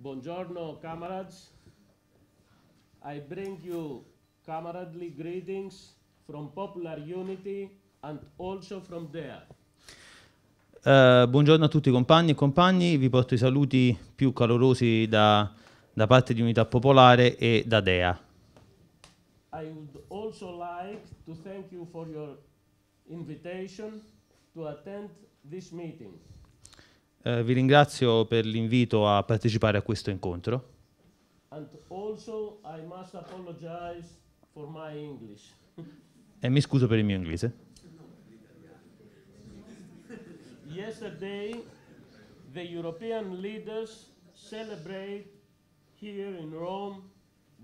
Buongiorno, comrades. I bring you comradely greetings from Popular Unity and also from there. Uh, buongiorno a tutti compagni e compagni, vi porto i saluti più calorosi da, da parte di Unità Popolare e da DEA. I would also like to thank you for your invitation to attend this meeting. Uh, vi ringrazio per l'invito a partecipare a questo incontro. e mi scuso per il mio inglese. Yesterday the European leaders celebrate here in Rome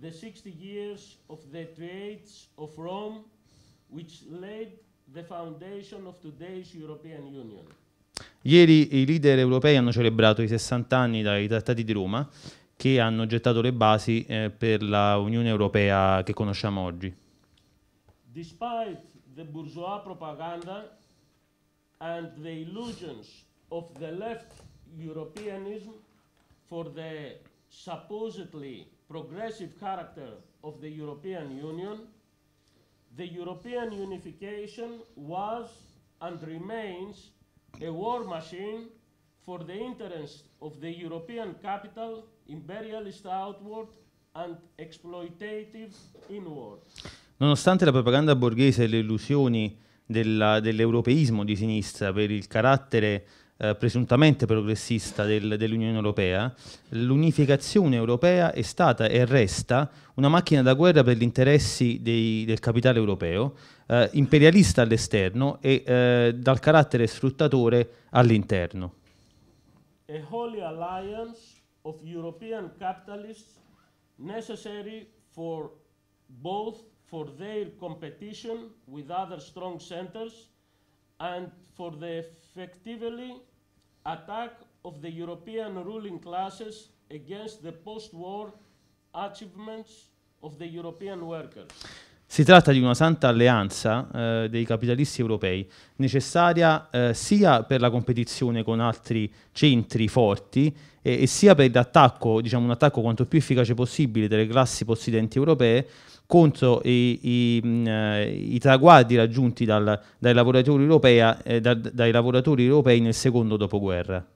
the 60 years of the Treaties of Rome which laid the foundation of today's European Union. Ieri i leader europei hanno celebrato i 60 anni dai trattati di Roma che hanno gettato le basi eh, per l'Unione Europea che conosciamo oggi. Despite the bourgeois propaganda and the illusions of the left Europeanism for the supposedly progressive character of the European Union, the European unification was and remains a war machine for the interests of the European capital, imperialist outward and exploitative inward. Nonostante la propaganda borghese e le illusioni della, dell'europeismo di sinistra per il carattere eh, presuntamente progressista del, dell'Unione Europea, l'unificazione europea è stata e resta una macchina da guerra per gli interessi dei, del capitale europeo, eh, imperialista all'esterno e eh, dal carattere sfruttatore all'interno. A holy alliance of European capitalists necessary for both for their competition with other strong centers and for the effectively attack of the European ruling classes against the post-war achievements of the European workers. Si tratta di una santa alleanza eh, dei capitalisti europei, necessaria eh, sia per la competizione con altri centri forti e, e sia per l'attacco, diciamo un attacco quanto più efficace possibile delle classi possidenti europee contro i, i, mm, eh, i traguardi raggiunti dal, dai, lavoratori europea, eh, da, dai lavoratori europei nel secondo dopoguerra.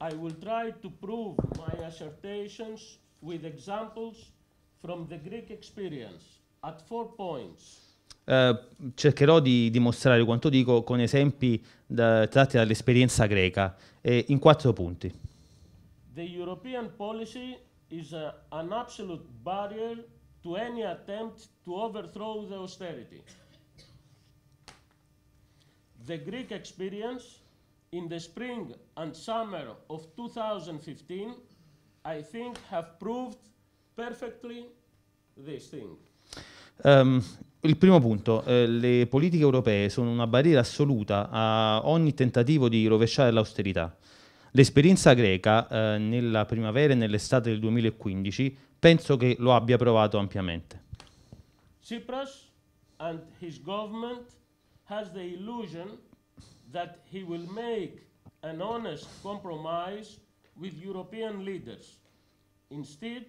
I will try to prove my assertions with examples from the Greek experience at four points. Uh, cercherò di dimostrare quanto dico con esempi da, tratti dall'esperienza greca eh, in quattro punti. The European policy is a, eh, an absolute barrier to any attempt to overthrow the austerity. The Greek experience in the spring and summer of 2015, I think, have proved perfectly this thing. Um, il primo punto, eh, le politiche europee sono una barriera assoluta a ogni tentativo di rovesciare l'austerità. L'esperienza greca eh, nella primavera e nell'estate del 2015 penso che lo abbia provato ampiamente. Tsipras and his government has the illusion that he will make an honest compromise with European leaders. Instead,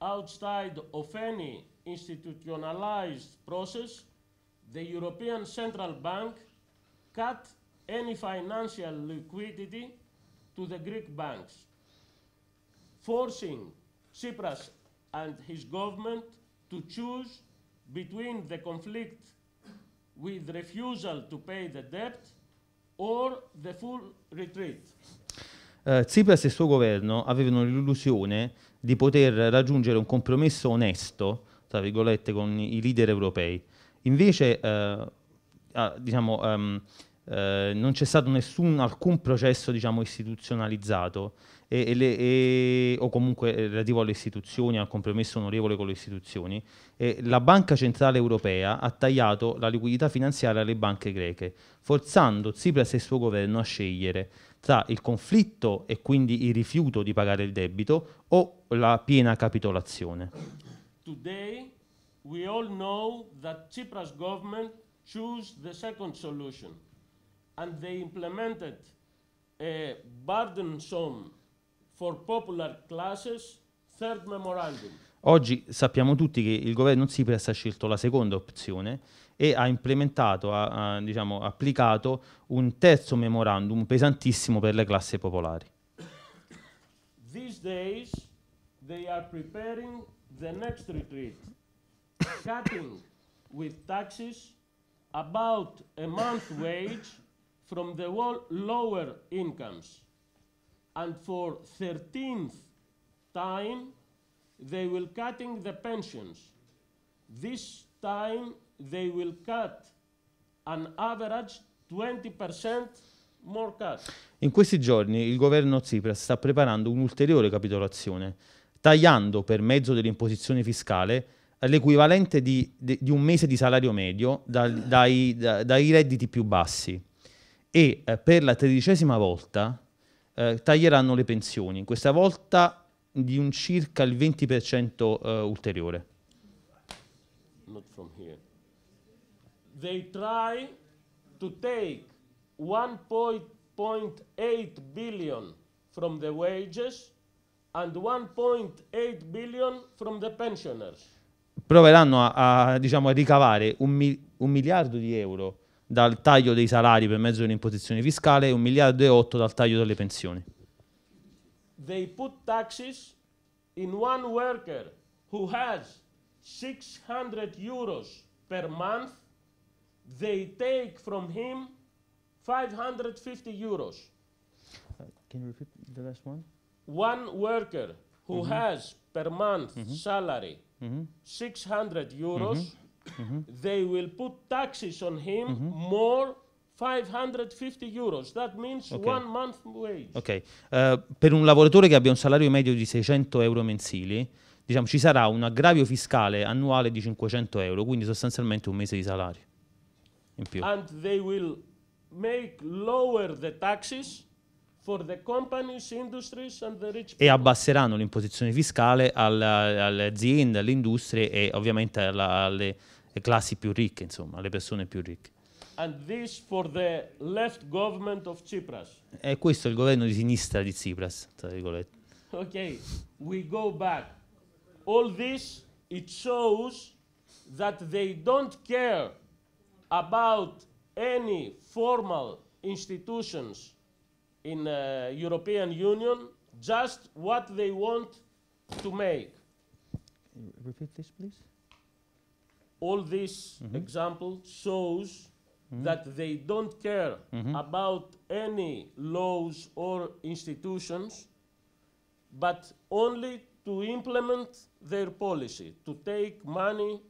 outside of any institutionalized process, the European Central Bank cut any financial liquidity to the Greek banks, forcing Tsipras and his government to choose between the conflict with refusal to pay the debt or the full retreat. Uh, Tsipras e il suo governo avevano l'illusione di poter raggiungere un compromesso onesto, tra virgolette, con i leader europei. Invece, uh, uh, diciamo, um, eh, non c'è stato nessun, alcun processo diciamo, istituzionalizzato e, e le, e, o comunque eh, relativo alle istituzioni, al compromesso onorevole con le istituzioni. E la Banca Centrale Europea ha tagliato la liquidità finanziaria alle banche greche, forzando Tsipras e il suo governo a scegliere tra il conflitto e quindi il rifiuto di pagare il debito o la piena capitolazione. Today we all know that Tsipras government chose the second solution and they implemented a burdensome for popular classes third memorandum. Oggi sappiamo tutti che il governo Tsipras ha scelto la seconda opzione e ha implementato, ha, ha diciamo, applicato un terzo memorandum pesantissimo per le classi popolari. These days they are preparing the next retreat, cutting with taxes about a month wage from the lower incomes. And for 13th time, they will cutting the pensions. This time, they will cut an average 20% more cuts. In questi giorni il governo Tsipras sta preparando un'ulteriore capitolazione, tagliando per mezzo dell'imposizione fiscale l'equivalente di, di, di, un mese di salario medio dal, dai, da, dai redditi più bassi e eh, per la tredicesima volta eh, taglieranno le pensioni, questa volta di un circa il 20% eh, ulteriore. Not from here. They try to take 1.8 billion from the wages and 1.8 billion from the pensioners. Proveranno a, a, diciamo, a ricavare un, mi un miliardo di euro dal taglio dei salari per mezzo dell'imposizione fiscale e 1 miliardo e 8 dal taglio delle pensioni. They put taxes in one worker who has 600 euros per month, they take from him 550 euros. Uh, can you repeat the last one? One worker who mm -hmm. has per month mm -hmm. salary mm -hmm. 600 euros mm-hmm. Mm-hmm. they will put taxes on him mm-hmm. more 550 euros, that means okay. one month wage. Ok, uh, per un lavoratore che abbia un salario medio di 600 euro mensili, diciamo, ci sarà un aggravio fiscale annuale di 500 euro, quindi sostanzialmente un mese di salario in più. And they will make lower the taxes e abbasseranno l'imposizione fiscale alle, alle aziende, alle industrie e ovviamente alla, alle classi più ricche, insomma, alle persone più ricche. E questo è il governo di sinistra di Tsipras, tra virgolette. Ok, we go back. All this it shows that they don't care about any formal institutions in uh, European Union just what they want to make. Repeat this, please. All this mm -hmm. example shows Mm -hmm. that they don't care mm -hmm. about any laws or institutions, but only to implement their policy, to take money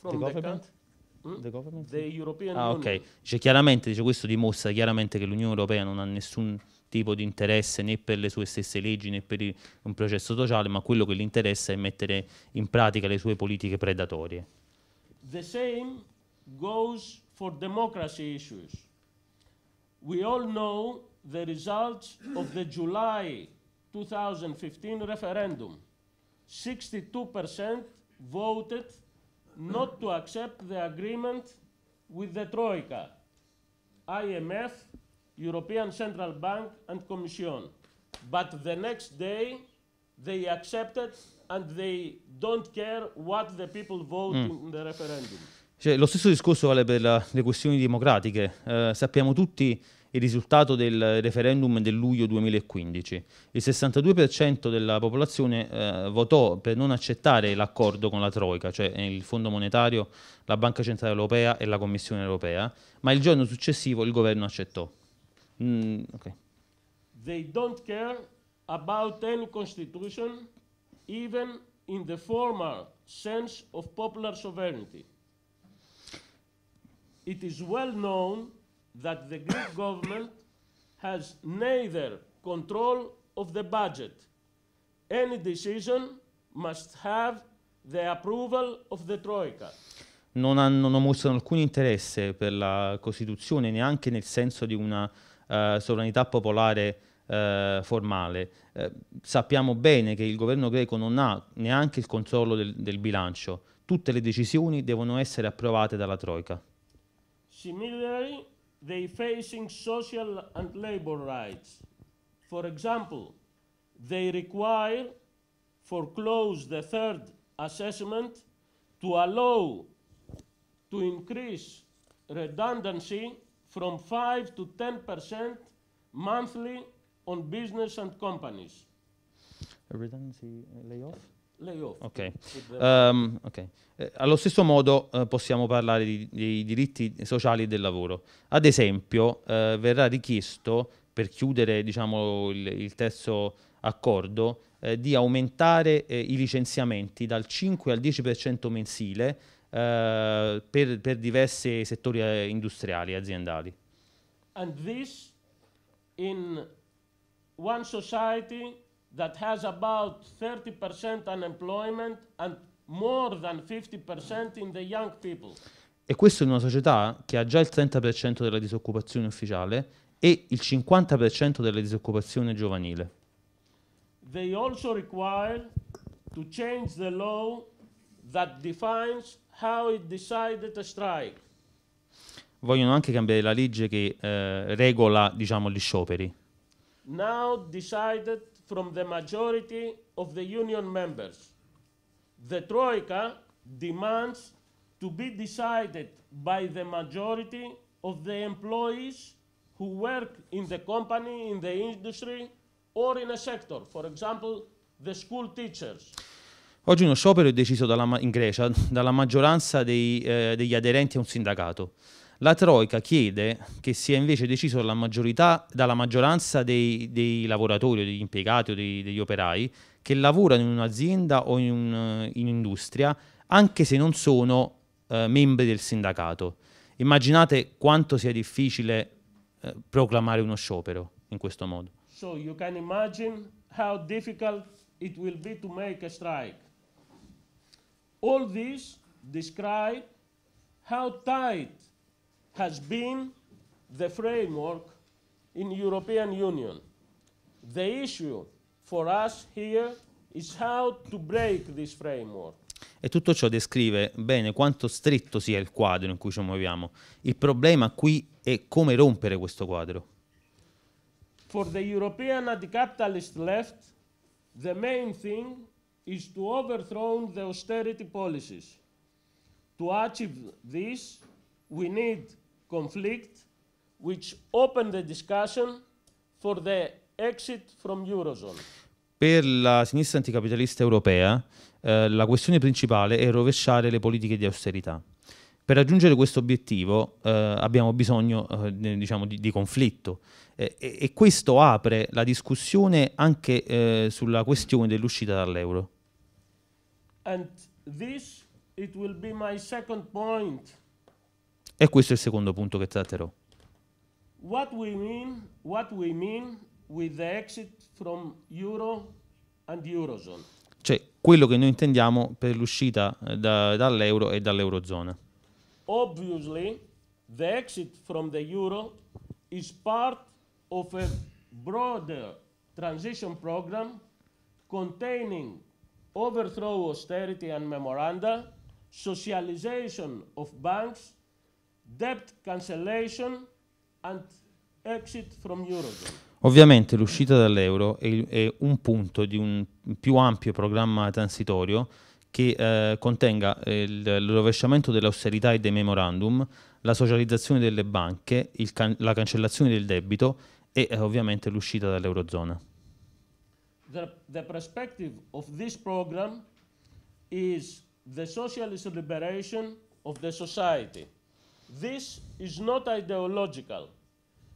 from the, the government. Mm? The The European ah, Union. ok. Cioè, chiaramente, dice, questo dimostra chiaramente che l'Unione Europea non ha nessun tipo di interesse né per le sue stesse leggi né per un processo sociale, ma quello che gli interessa è mettere in pratica le sue politiche predatorie. The same goes for democracy issues. We all know the results of the July 2015 referendum. 62% voted not to accept the agreement with the Troika, IMF European Central Bank and Commission. But the next day, they accepted and they don't care what the people vote mm. in the referendum. Cioè, lo stesso discorso vale per la, le questioni democratiche. Eh, sappiamo tutti il risultato del referendum del luglio 2015. Il 62% della popolazione eh, votò per non accettare l'accordo con la Troica, cioè il Fondo Monetario, la Banca Centrale Europea e la Commissione Europea, ma il giorno successivo il governo accettò. Mm, okay. They don't care about any constitution, even in the formal sense of popular sovereignty. It is well known that the Greek government has neither control of the budget. Any decision must have the approval of the Troika. Non, hanno, non mostrano alcun interesse per la Costituzione, neanche nel senso di una eh, sovranità popolare eh, formale. Eh, sappiamo bene che il governo greco non ha neanche il controllo del, del bilancio. Tutte le decisioni devono essere approvate dalla Troica. Similarly, they facing social and labor rights. For example, they require close the third assessment to allow to increase redundancy from 5 to 10% monthly on business and companies. A redundancy uh, layoff? Layoff. Ok. Um, okay. Eh, allo stesso modo eh, possiamo parlare di, dei diritti sociali del lavoro. Ad esempio, eh, verrà richiesto, per chiudere diciamo, il, il terzo accordo, eh, di aumentare eh, i licenziamenti dal 5 al 10% mensile per, per diversi settori eh, industriali e aziendali. And this in one society that has about 30% unemployment and more than 50% in the young people. E questo in una società che ha già il 30% della disoccupazione ufficiale e il 50% della disoccupazione giovanile. They also require to change the law that defines how it decided to strike. Vogliono anche cambiare la legge che eh, regola diciamo, gli scioperi. Now decided from the majority of the union members. The Troika demands to be decided by the majority of the employees who work in the company, in the industry, or in a sector, for example, the school teachers. Oggi uno sciopero è deciso dalla, in Grecia dalla maggioranza dei, eh, degli aderenti a un sindacato. La Troica chiede che sia invece deciso dalla, dalla maggioranza dei, dei, lavoratori o degli impiegati o dei, degli operai che lavorano in un'azienda o in, un, in industria anche se non sono eh, membri del sindacato. Immaginate quanto sia difficile eh, proclamare uno sciopero in questo modo. So you can imagine how difficult it will be to make a strike. All this describe how tight has been the framework in European Union. The issue for us here is how to break this framework. E tutto ciò descrive bene quanto stretto sia il quadro in cui ci muoviamo. Il problema qui è come rompere questo quadro. For the European anti-capitalist left, the main thing is to overthrow the austerity policies. To achieve this, we need conflict which open the discussion for the exit from Eurozone. Per la sinistra anticapitalista europea, eh, la questione principale è rovesciare le politiche di austerità. Per raggiungere questo obiettivo eh, abbiamo bisogno eh, diciamo di, di, conflitto eh, e, e, questo apre la discussione anche eh, sulla questione dell'uscita dall'euro. And this, it will be my point. E questo è il secondo punto che tratterò. What we mean, what we mean with the exit from euro and eurozone. Cioè quello che noi intendiamo per l'uscita eh, da, dall'euro e dall'eurozona. Obviously, the exit from the euro is part of a broader transition program containing overthrow austerity and memoranda, socialization of banks, debt cancellation and exit from eurozone. Ovviamente l'uscita dall'euro è, è un punto di un più ampio programma transitorio che eh, contenga il, eh, il rovesciamento dell'austerità e dei memorandum, la socializzazione delle banche, can- la cancellazione del debito e eh, ovviamente l'uscita dall'Eurozona. The, the perspective of this program is the socialist liberation of the society. This is not ideological.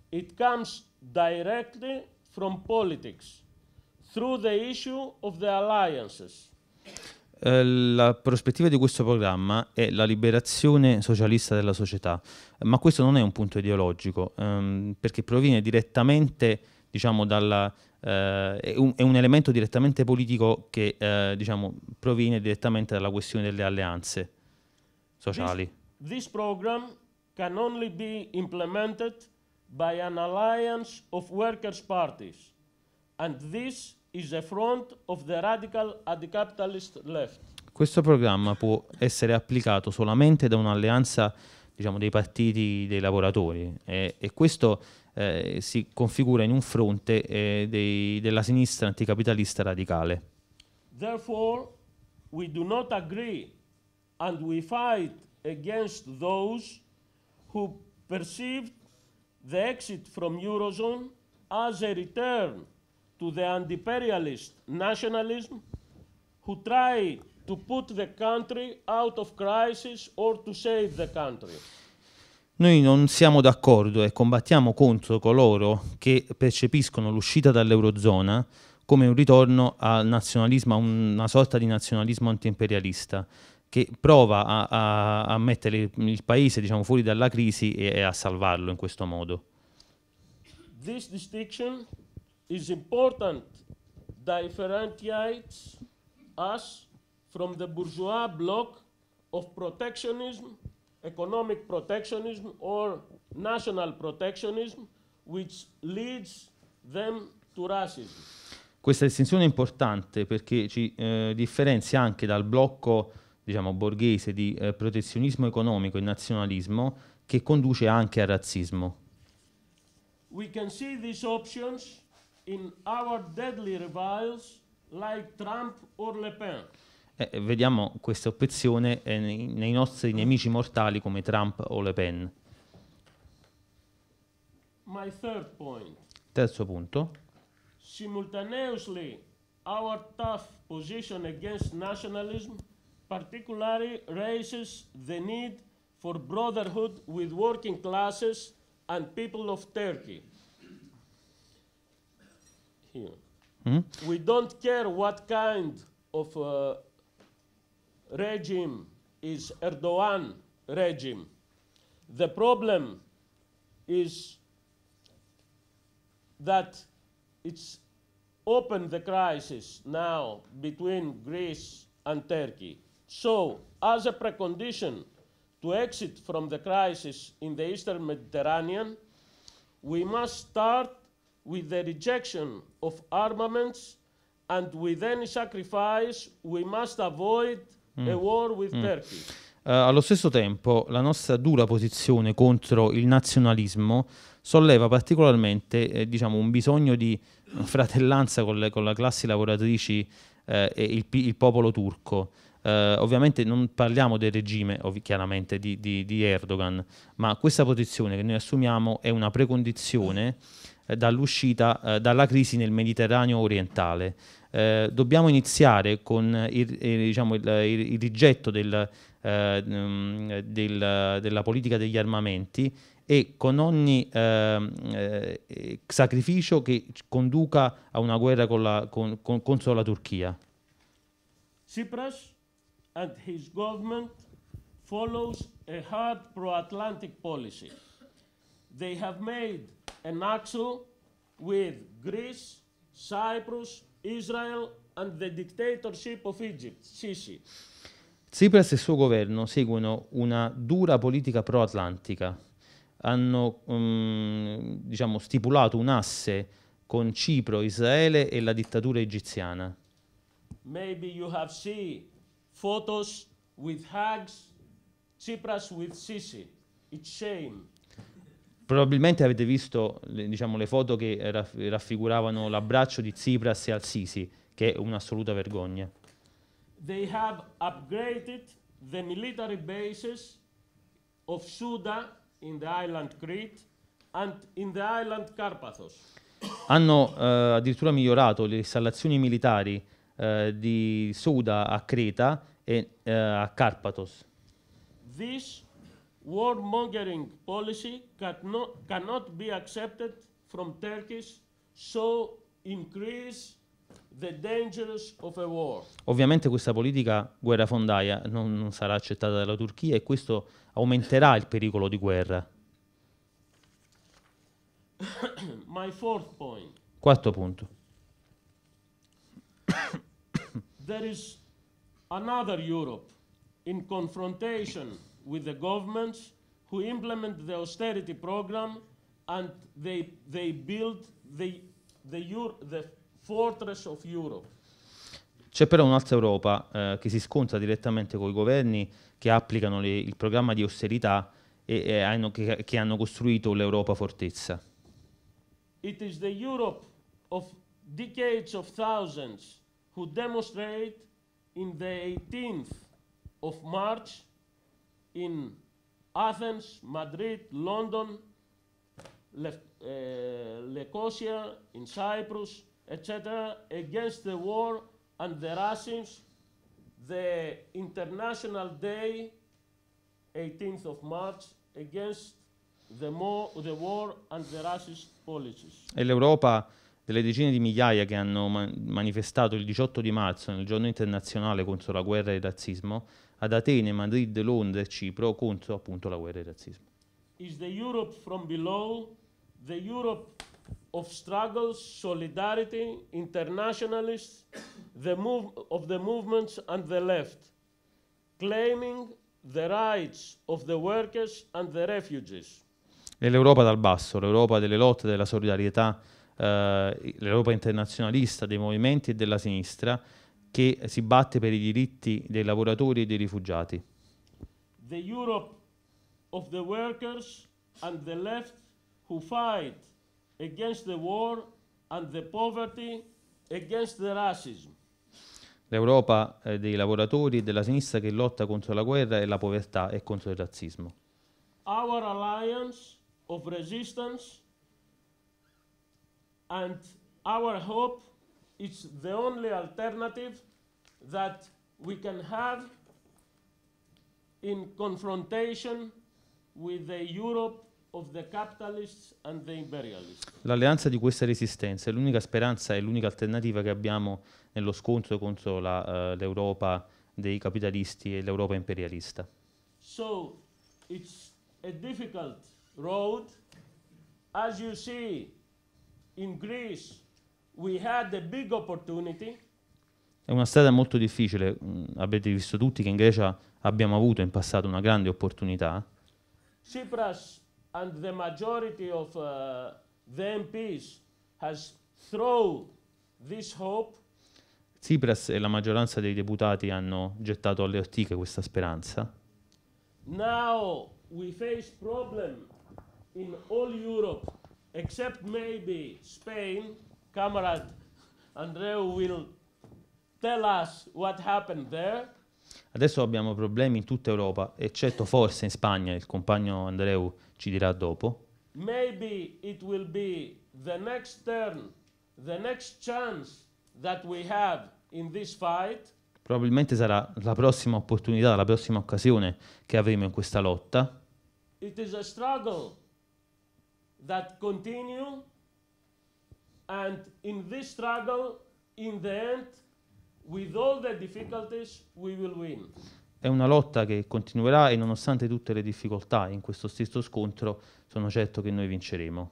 It comes directly from politics through the issue of the alliances. Eh, la prospettiva di questo programma è la liberazione socialista della società, ma questo non è un punto ideologico, ehm, perché proviene direttamente, diciamo, dalla, eh, è, un, è, un, elemento direttamente politico che eh, diciamo, proviene direttamente dalla questione delle alleanze sociali. Questo programma program can only be implemented by an alliance of workers' parties, and this questo programma può essere applicato solamente da un'alleanza diciamo, dei partiti dei lavoratori e, e questo eh, si configura in un fronte eh, dei, della sinistra anticapitalista radicale. Therefore, we do not agree and we fight against those who perceived the exit from Eurozone as a return to the anti-imperialist nationalism who try to put the country out of crisis or to save the country. Noi non siamo d'accordo e combattiamo contro coloro che percepiscono l'uscita dall'Eurozona come un ritorno al nazionalismo, a una sorta di nazionalismo antiimperialista che prova a, a, a mettere il paese diciamo, fuori dalla crisi e, e a salvarlo in questo modo. This distinction is important differentiates us from the bourgeois bloc of protectionism, economic protectionism, or national protectionism, which leads them to racism. Questa distinzione è importante perché ci eh, differenzia anche dal blocco diciamo, borghese di eh, protezionismo economico e nazionalismo che conduce anche al razzismo. We can see these options in our deadly rivals like Trump or Le Pen. Eh, eh vediamo questa opzione eh, nei, nei, nostri nemici mortali come Trump o Le Pen. Terzo punto. Simultaneously, our tough position against nationalism particularly raises the need for brotherhood with working classes and people of Turkey. here. Hmm. hmm? We don't care what kind of uh, regime is Erdogan regime. The problem is that it's open the crisis now between Greece and Turkey. So, as a precondition to exit from the crisis in the Eastern Mediterranean, we must start with the rejection of armaments and with any sacrifice we must avoid mm. a war with mm. Turkey. Uh, allo stesso tempo, la nostra dura posizione contro il nazionalismo solleva particolarmente eh, diciamo, un bisogno di fratellanza con, le, con la classe lavoratrici eh, e il, il, popolo turco. Eh, ovviamente non parliamo del regime, ovvi- chiaramente, di, di, di, Erdogan, ma questa posizione che noi assumiamo è una precondizione eh, dall'uscita eh, dalla crisi nel Mediterraneo orientale. Eh, dobbiamo iniziare con il, diciamo, il, il, il rigetto del, mm, del, della politica degli armamenti e con ogni eh, eh, sacrificio che conduca a una guerra con la, con, con, contro la Turchia. Tsipras and his government follows a hard pro-Atlantic policy. They have made an axle with Greece, Cyprus, Israel and the dictatorship of Egypt, Sisi. Tsipras e il suo governo seguono una dura politica pro-atlantica. Hanno um, diciamo, stipulato un asse con Cipro, Israele e la dittatura egiziana. Maybe you have seen photos with Hags, Tsipras with Sisi. It's shame. Probabilmente avete visto le, diciamo, le foto che raffiguravano l'abbraccio di Tsipras e Al-Sisi, che è un'assoluta vergogna. They have upgraded the military bases of Suda in the island Crete and in the island Carpathos. Hanno eh, addirittura migliorato le installazioni militari eh, di Suda a Creta e eh, a Carpathos. This warmongering policy cannot, cannot be accepted from Turkish, so increase the dangers of a war. Ovviamente questa politica guerrafondaia non, non sarà accettata dalla Turchia e questo aumenterà il pericolo di guerra. My fourth point. Quarto punto. There is another Europe in confrontation with the governments who implement the austerity program and they, they build the, the, the fortress of Europe. C'è però un'altra Europa eh, che si scontra direttamente con i governi che applicano le, il programma di austerità e, e hanno, che, che, hanno costruito l'Europa fortezza. It is the Europe of decades of thousands who demonstrate in the 18th of March in Athens, Madrid, London, Le, uh, in Cyprus, etc., against the war and the Russians, the International Day, 18th of March, against the, the war and the Russians policies. E l'Europa delle decine di migliaia che hanno ma manifestato il 18 di marzo nel giorno internazionale contro la guerra e il razzismo ad Atene, Madrid, Londra e Cipro contro appunto la guerra e il razzismo. Is the Europe from below, the Europe of struggles, solidarity, internationalists, the move of the movements and the left, claiming the rights of the workers and the refugees. È l'Europa dal basso, l'Europa delle lotte, della solidarietà, eh, l'Europa internazionalista, dei movimenti e della sinistra, che si batte per i diritti dei lavoratori e dei rifugiati. The Europe of the workers and the left who fight against the war and the poverty against the racism. L'Europa eh, dei lavoratori e della sinistra che lotta contro la guerra e la povertà e contro il razzismo. Our alliance of resistance and our hope It's the only alternative that we can have in confrontation with the Europe of the capitalists and the imperialists. L'alleanza di questa resistenza è l'unica speranza e l'unica alternativa che abbiamo nello scontro contro la, uh, l'Europa dei capitalisti e l'Europa imperialista. So it's a difficult road as you see in Greece è una strada molto difficile, mm, avete visto tutti che in Grecia abbiamo avuto in passato una grande opportunità. Tsipras and the majority of uh, the MPs has thrown this hope Tsipras e la maggioranza dei deputati hanno gettato alle ortiche questa speranza. Now we face problem in all Europe except maybe Spain Comrade Andreu will tell us what happened there. Adesso abbiamo problemi in tutta Europa, eccetto forse in Spagna, il compagno Andreu ci dirà dopo. Maybe it will be the next turn, the next chance that we have in this fight. Probabilmente sarà la prossima opportunità, la prossima occasione che avremo in questa lotta. It is a struggle that continue And in this struggle, in the end, with all the difficulties, we will win. È una lotta che continuerà e nonostante tutte le difficoltà in questo stesso scontro, sono certo che noi vinceremo.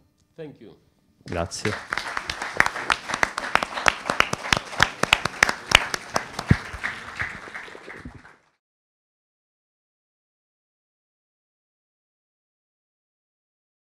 Grazie.